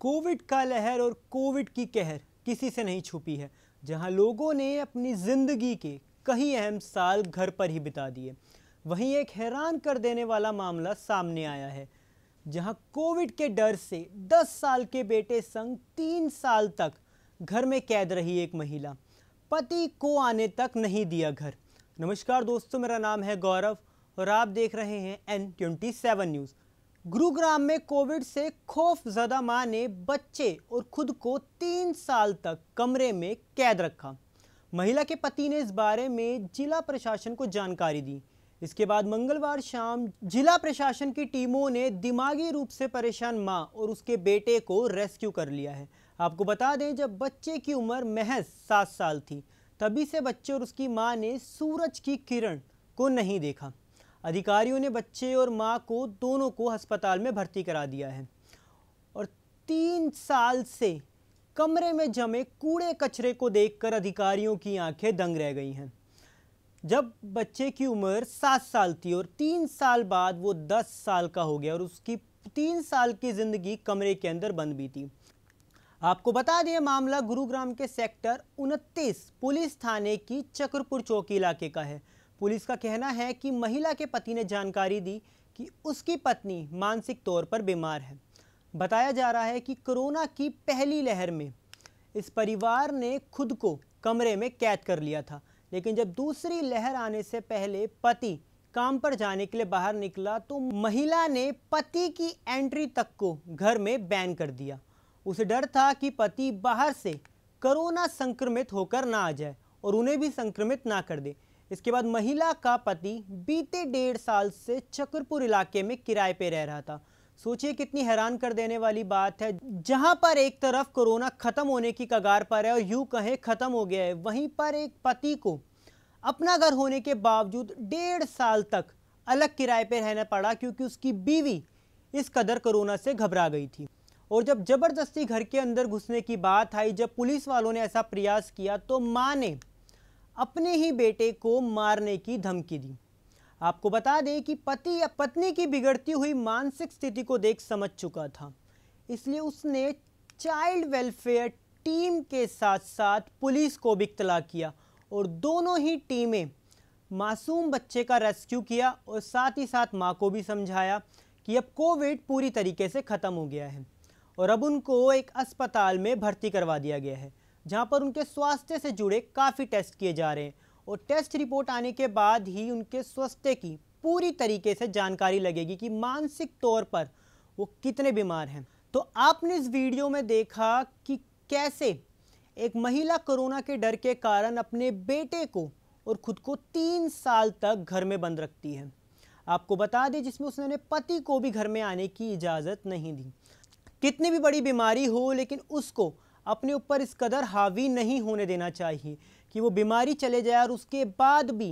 Covid का लहर और कोविड की कहर किसी से नहीं छुपी है जहां लोगों ने अपनी ज़िंदगी के कई अहम साल घर पर ही बिता दिए वहीं एक हैरान कर देने वाला मामला सामने आया है जहां कोविड के डर से 10 साल के बेटे संग तीन साल तक घर में कैद रही एक महिला पति को आने तक नहीं दिया घर नमस्कार दोस्तों मेरा नाम है गौरव और आप देख रहे हैं N twenty seven news Gurugram में कोविड से खौफ ज़दा मां ने बच्चे और खुद को तीन साल तक कमरे में कैद रखा महिला के पति ने इस बारे में जिला प्रशासन को जानकारी दी इसके बाद मंगलवार शाम जिला प्रशासन की टीमों ने दिमागी रूप से परेशान मां और उसके बेटे को रेस्क्यू कर लिया है आपको बता दें जब बच्चे की उम्र महज सात साल थी तभी से बच्चे और उसकी मां ने सूरज की किरण को नहीं देखा अधिकारियों ने बच्चे और माँ को दोनों को अस्पताल में भर्ती करा दिया है और तीन साल से कमरे में जमे कूड़े कचरे को देखकर अधिकारियों की आंखें दंग रह गई हैं जब बच्चे की उम्र सात साल थी और तीन साल बाद वो दस साल का हो गया और उसकी तीन साल की ज़िंदगी कमरे के अंदर बंद भी थी आपको बता दें मामला गुरुग्राम के सेक्टर उनतीस पुलिस थाने की चक्रपुर चौकी इलाके का है पुलिस का कहना है कि महिला के पति ने जानकारी दी कि उसकी पत्नी मानसिक तौर पर बीमार है बताया जा रहा है कि कोरोना की पहली लहर में इस परिवार ने खुद को कमरे में कैद कर लिया था लेकिन जब दूसरी लहर आने से पहले पति काम पर जाने के लिए बाहर निकला तो महिला ने पति की एंट्री तक को घर में बैन कर दिया उसे डर था कि पति बाहर से कोरोना संक्रमित होकर ना आ जाए और उन्हें भी संक्रमित ना कर दे इसके बाद महिला का पति बीते डेढ़ साल से चक्रपुर इलाके में किराए पे रह रहा था सोचिए कितनी हैरान कर देने वाली बात है जहां पर एक तरफ कोरोना खत्म होने की कगार पर है और यू कहें खत्म हो गया है वहीं पर एक पति को अपना घर होने के बावजूद डेढ़ साल तक अलग किराए पर रहना पड़ा क्योंकि उसकी बीवी इस कदर कोरोना से घबरा गई थी और जब जबरदस्ती घर के अंदर घुसने की बात आई जब पुलिस वालों ने ऐसा प्रयास किया तो माँ ने अपने ही बेटे को मारने की धमकी दी आपको बता दें कि पति या पत्नी की बिगड़ती हुई मानसिक स्थिति को देख समझ चुका था इसलिए उसने चाइल्ड वेलफेयर टीम के साथ साथ पुलिस को भी इतला किया और दोनों ही टीमें मासूम बच्चे का रेस्क्यू किया और साथ ही साथ माँ को भी समझाया कि अब कोविड पूरी तरीके से ख़त्म हो गया है और अब उनको एक अस्पताल में भर्ती करवा दिया गया है जहां पर उनके स्वास्थ्य से जुड़े काफ़ी टेस्ट किए जा रहे हैं और टेस्ट रिपोर्ट आने के बाद ही उनके स्वास्थ्य की पूरी तरीके से जानकारी लगेगी कि मानसिक तौर पर वो कितने बीमार हैं तो आपने इस वीडियो में देखा कि कैसे एक महिला कोरोना के डर के कारण अपने बेटे को और खुद को तीन साल तक घर में बंद रखती है आपको बता दें जिसमें उसने पति को भी घर में आने की इजाज़त नहीं दी कितनी भी बड़ी बीमारी हो लेकिन उसको अपने ऊपर इस कदर हावी नहीं होने देना चाहिए कि वो बीमारी चले जाए और उसके बाद भी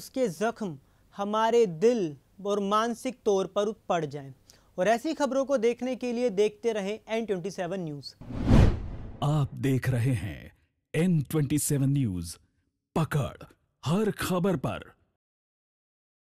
उसके ज़ख्म हमारे दिल और मानसिक तौर पर पड़ जाएं और ऐसी खबरों को देखने के लिए देखते रहें एन ट्वेंटी सेवन न्यूज़ आप देख रहे हैं एन ट्वेंटी सेवन न्यूज़ पकड़ हर खबर पर